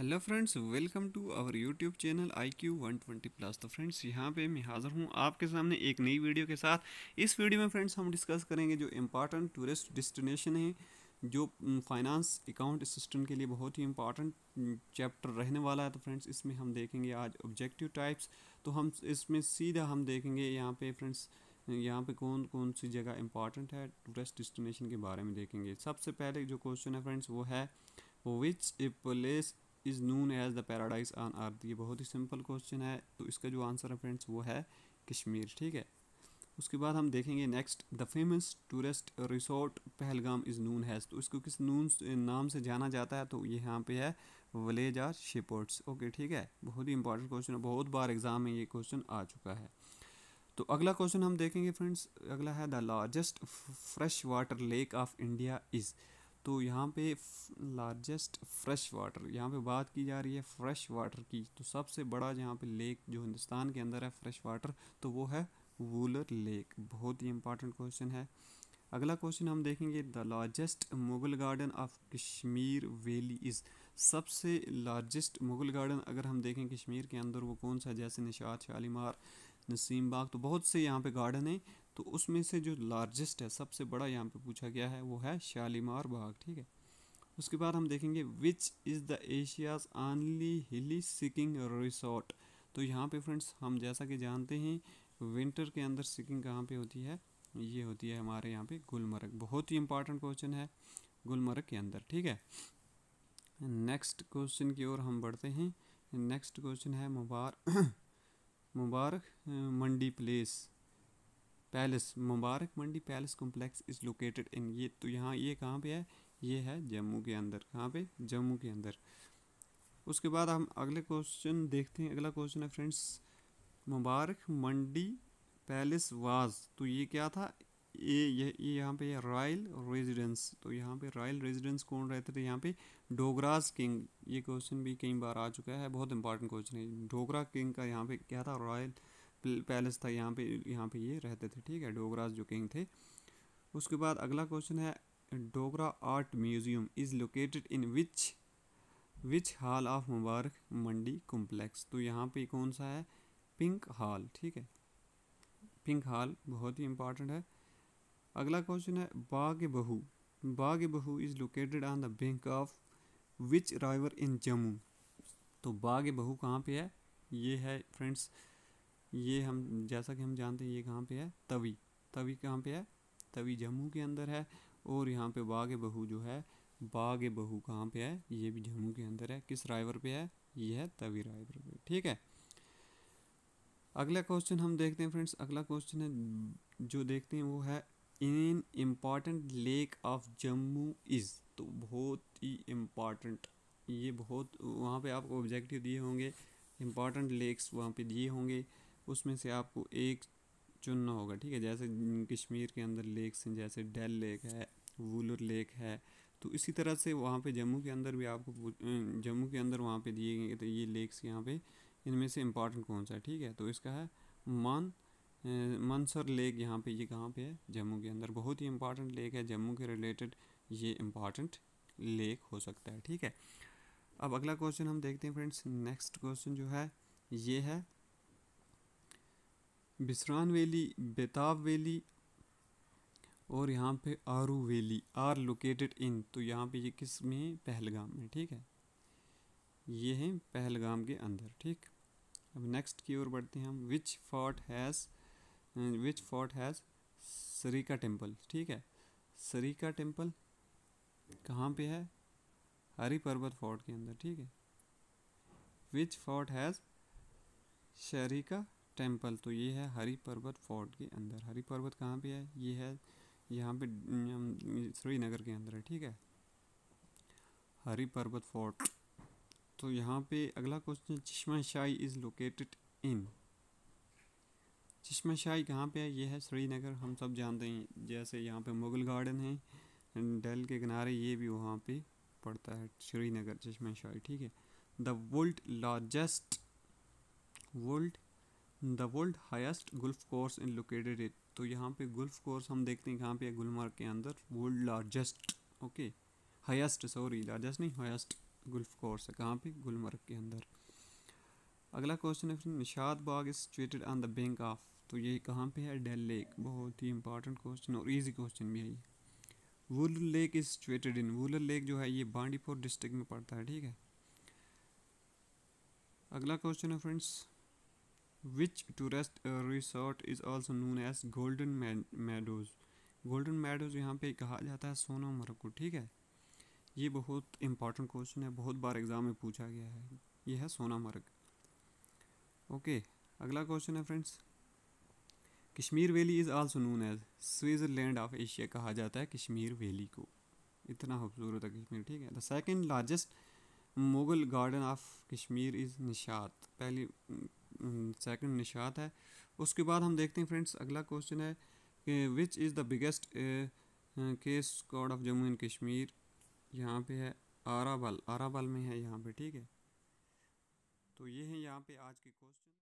hello friends welcome to our YouTube channel I Q one twenty plus तो friends यहाँ पे मैं हाज़िर हूँ आपके सामने एक नई वीडियो के साथ इस वीडियो में फ्रेंड्स हम डिस्कस करेंगे जो इम्पॉर्टेंट टूरिस्ट डिस्टिनेशन है जो फाइनेंस अकाउंट असिस्टेंट के लिए बहुत ही इम्पॉर्टेंट चैप्टर रहने वाला है तो फ्रेंड्स इसमें हम देखेंगे आज ऑब्जेक्टिव टाइप्स तो हम इसमें सीधा हम देखेंगे यहाँ पे फ्रेंड्स यहाँ पे कौन कौन सी जगह इंपॉर्टेंट है टूरिस्ट डिस्टिनेशन के बारे में देखेंगे सबसे पहले जो क्वेश्चन है फ्रेंड्स वो है which a place is known as the paradise on earth ये बहुत ही सिंपल क्वेश्चन है तो इसका जो आंसर है फ्रेंड्स वो है कश्मीर ठीक है उसके बाद हम देखेंगे next the famous tourist resort Pahalgam is known as तो इसको किस नून नाम से जाना जाता है तो ये यहाँ पे है वलेज आर शिपोर्ट्स ओके ठीक है बहुत ही इंपॉर्टेंट क्वेश्चन है बहुत बार एग्ज़ाम में ये क्वेश्चन आ चुका है तो अगला क्वेश्चन हम देखेंगे फ्रेंड्स अगला है the largest fresh water lake of India is तो यहाँ पे लार्जेस्ट फ्रेश वाटर यहाँ पे बात की जा रही है फ्रेश वाटर की तो सबसे बड़ा जहाँ पे लेक जो हिंदुस्तान के अंदर है फ्रेश वाटर तो वो है वूलर लेक बहुत ही इंपॉर्टेंट क्वेश्चन है अगला क्वेश्चन हम देखेंगे the largest Mughal garden of Kashmir valley is सबसे लार्जेस्ट मुगल गार्डन अगर हम देखें कश्मीर के अंदर वो कौन सा जैसे निशात शालीमार नसीम बाग तो बहुत से यहाँ पे गार्डन हैं तो उसमें से जो लार्जेस्ट है सबसे बड़ा यहाँ पे पूछा गया है वो है शालीमार बाग ठीक है उसके बाद हम देखेंगे विच इज़ द एशियाज आनली हिली सिकिंग रिसोर्ट तो यहाँ पे फ्रेंड्स हम जैसा कि जानते हैं विंटर के अंदर सिकिंग कहाँ पे होती है ये होती है हमारे यहाँ पे गुलमर्ग बहुत ही इंपॉर्टेंट क्वेश्चन है गुलमर्ग के अंदर ठीक है नेक्स्ट क्वेश्चन की ओर हम बढ़ते हैं नेक्स्ट क्वेश्चन है मुबार Mubarak Mandi place palace Mubarak Mandi palace complex is located in ये तो यहाँ ये कहाँ पे है ये है जम्मू के अंदर कहाँ पे जम्मू के अंदर उसके बाद हम अगले क्वेश्चन देखते हैं अगला क्वेश्चन है friends Mubarak Mandi palace was तो ये क्या था ये ये ये यहाँ पे है रॉयल रेजिडेंस तो यहाँ पे रॉयल रेजिडेंस कौन रहते थे यहाँ पे डोगराज किंग ये क्वेश्चन भी कई बार आ चुका है बहुत इंपॉर्टेंट क्वेश्चन है डोगरा किंग का यहाँ पे क्या था रॉयल पैलेस था यहाँ पे यहाँ पे ये रहते थे ठीक है डोगराज जो किंग थे उसके बाद अगला क्वेश्चन है Dogra art museum is located in which which hall of Mubarak Mandi complex तो यहाँ पे कौन सा है पिंक हॉल ठीक है पिंक हॉल बहुत ही इंपॉर्टेंट है अगला क्वेश्चन है बाग Bahu Bagh Bahu is located on the bank of which river in Jammu तो बाग बहू कहाँ पे है ये है फ्रेंड्स ये हम जैसा कि हम जानते हैं ये कहाँ पे है तवी तवी कहाँ पे है तवी जम्मू के अंदर है और यहाँ पे बाघ बहू जो है बाग बहू कहाँ पे है ये भी जम्मू के अंदर है किस रायवर पे है ये है तवी रायवर पे ठीक है अगला क्वेश्चन हम देखते हैं फ्रेंड्स अगला क्वेश्चन है जो देखते हैं वो है an important lake of Jammu is तो बहुत ही इम्पॉर्टेंट ये बहुत वहाँ पे आपको ऑब्जेक्टिव दिए होंगे इम्पॉर्टेंट लेक्स वहाँ पे दिए होंगे उसमें से आपको एक चुनना होगा ठीक है जैसे कश्मीर के अंदर लेक्स हैं जैसे डेल लेक है वूलर लेक है तो इसी तरह से वहाँ पे जम्मू के अंदर भी आपको जम्मू के अंदर वहाँ पे दिए गए तो ये लेक्स यहाँ पे इनमें से इम्पॉर्टेंट कौन सा है ठीक है तो इसका है मान मनसर लेक यहाँ पे ये कहाँ पे है जम्मू के अंदर बहुत ही इम्पॉर्टेंट लेक है जम्मू के रिलेटेड ये इम्पॉर्टेंट लेक हो सकता है ठीक है अब अगला क्वेश्चन हम देखते हैं फ्रेंड्स नेक्स्ट क्वेश्चन जो है ये है बिसरान वैली बेताब वैली और यहाँ पे Aru valley are located in तो यहाँ पे ये किस में है पहलगाम में ठीक है ये है पहलगाम के अंदर ठीक अब नेक्स्ट की ओर बढ़ते हैं हम which fort has which fort has Sharika temple ठीक है सरीका टेम्पल कहाँ पे है हरी पर्वत फोर्ट के अंदर ठीक है which fort has Sharika temple तो ये है हरी पर्वत फोर्ट के अंदर हरी पर्वत कहाँ पे है ये है यहाँ पे श्रीनगर के अंदर है ठीक है हरी पर्वत फोर्ट तो यहाँ पे अगला क्वेश्चन चश्मा शाही इज़ लोकेटेड इन चश्मा शाही कहाँ पे है ये है श्रीनगर हम सब जानते हैं जैसे यहाँ पे मुग़ल गार्डन है डेल के किनारे ये भी वहाँ पे पड़ता है श्रीनगर चश्मा शाही ठीक है the world largest world the world highest golf course in located it तो यहाँ पे गुल्फ कोर्स हम देखते हैं कहाँ पे गुलमर्ग के अंदर world largest okay highest sorry largest नहीं हाइस्ट गुल्फ कोर्स है कहाँ पे गुलमर्ग के अंदर अगला क्वेश्चन है Nishat Bagh is situated on the bank of तो ये कहाँ पे है डेल लेक बहुत ही इंपॉर्टेंट क्वेश्चन और ईजी क्वेश्चन भी है ये वुल lake is situated in Wular lake जो है ये बांडीपुर डिस्ट्रिक्ट में पड़ता है ठीक है अगला क्वेश्चन है friends which tourist uh, resort is also known as golden meadows golden meadows यहाँ पे कहा जाता है सोना को ठीक है ये बहुत इंपॉर्टेंट क्वेश्चन है बहुत बार एग्ज़ाम में पूछा गया है ये है सोनामर्ग ओके अगला क्वेश्चन है friends Kashmir valley is also known as Switzerland of Asia कहा जाता है कश्मीर वैली को इतना खूबसूरत है कश्मीर ठीक है the second largest Mughal garden of Kashmir is Nishat पहली सेकंड हम्म, निशात है उसके बाद हम देखते हैं फ्रेंड्स अगला क्वेश्चन है कि which is the biggest case code of Jammu and Kashmir यहाँ पे है आराबल आराबल में है यहाँ पे ठीक है तो ये है यहाँ पे आज के क्वेश्चन